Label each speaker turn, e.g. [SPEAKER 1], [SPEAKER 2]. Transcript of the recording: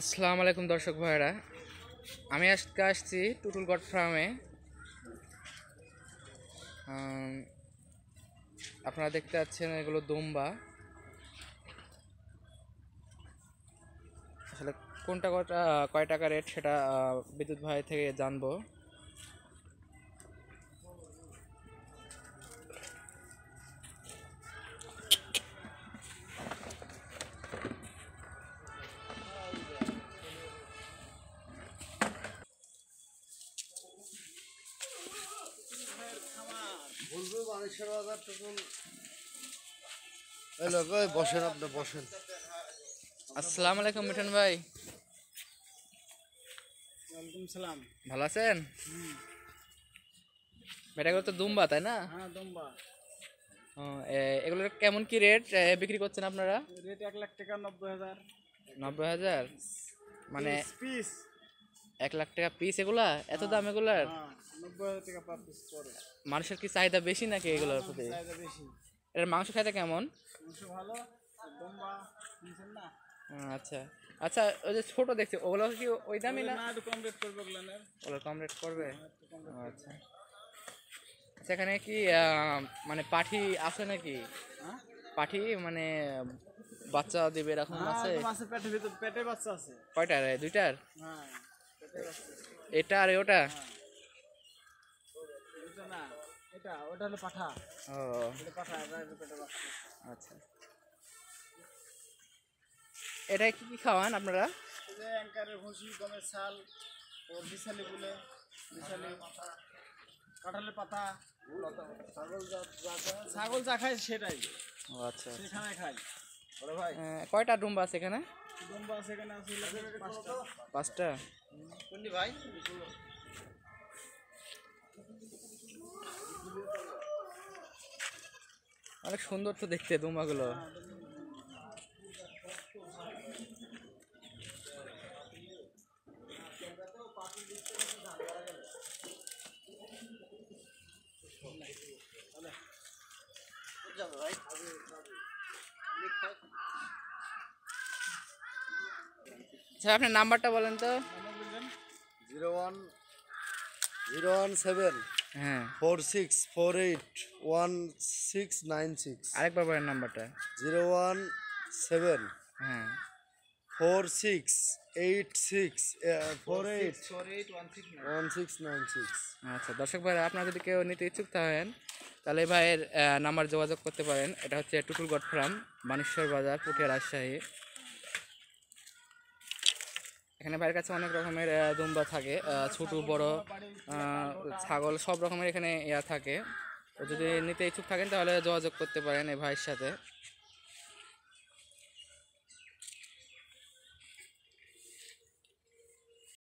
[SPEAKER 1] আসসালামু আলাইকুম দর্শক ভাইরা আমি আজকে আসছি টুটুলগড় ফার্মে আপনারা দেখতে পাচ্ছেন এগুলো দোম্বা আসলে কোনটা কটা কয় টাকা রেট সেটা বিদ্যুৎ ভাই থেকে জানবো আসসালামু আলাইকুম ভাই ওয়ালাইকুম ভালো আছেন তো তাই না হ্যাঁ কেমন কি রেট বিক্রি করছেন আপনারা রেট এক লাখ টাকা নব্বই হাজার নব্বই হাজার মানে পিস এক লাখ টাকা পিস এগুলা এত দাম এগুলার হ্যাঁ, মানুষের কি চাহিদা বেশি নাকি এগুলোর প্রতি এটার মাংস খাইতে কেমন আচ্ছা আচ্ছা ওই যে ছোট দেখছি ওগুলো কি ওই দামই না ওগুলো কম রেট করবে হ্যাঁ, আচ্ছা সেখানে আচ্ছা, কি মানে পাঠি আছে নাকি হ্যাঁ? পাঠি মানে বাচ্চা দিবে এরকম আছে পেটের ভিতর বাচ্চা আছে কয়টার দুইটার হ্যাঁ এটা আর ওটা হ্যাঁ। এটা ওটা পাঠা পাঠা আচ্ছা কি কি খাওয়ান আপনারা অ্যাঙ্কারের গমের কাঁঠালের পাতা ছাগল চা খায় সেটাই আচ্ছা, আচ্ছা। ভাই হ্যাঁ, কয়টা ডুম্বা আছে এখানে এখানে আছে পাঁচটা পাঁচটা ভাই অনেক সুন্দর তো দেখতে দুম্বাগুলো ভাই স্যার আচ্ছা, আপনার নাম্বারটা বলেন তো zero one zero one seven হ্যাঁ four six four eight one six nine six বলেন নাম্বারটা জিরো ওয়ান সেভেন হ্যাঁ four six eight six four eight four eight one six nine six আচ্ছা দর্শক ভাই আপনার যদি কেউ নিতে ইচ্ছুক থাকেন তাহলে ভাইয়ের নাম্বার যোগাযোগ করতে পারেন এটা হচ্ছে গট ফার্ম মানেশ্বর বাজার পুঠিয়া রাজশাহী এখানে ভাইয়ের কাছে অনেক রকমের দুম্বা থাকে ছোট বড় ছাগল সব রকমের এখানে ইয়া থাকে যদি নিতে ইচ্ছুক থাকেন তাহলে যোগাযোগ করতে পারেন এই ভাইয়ের সাথে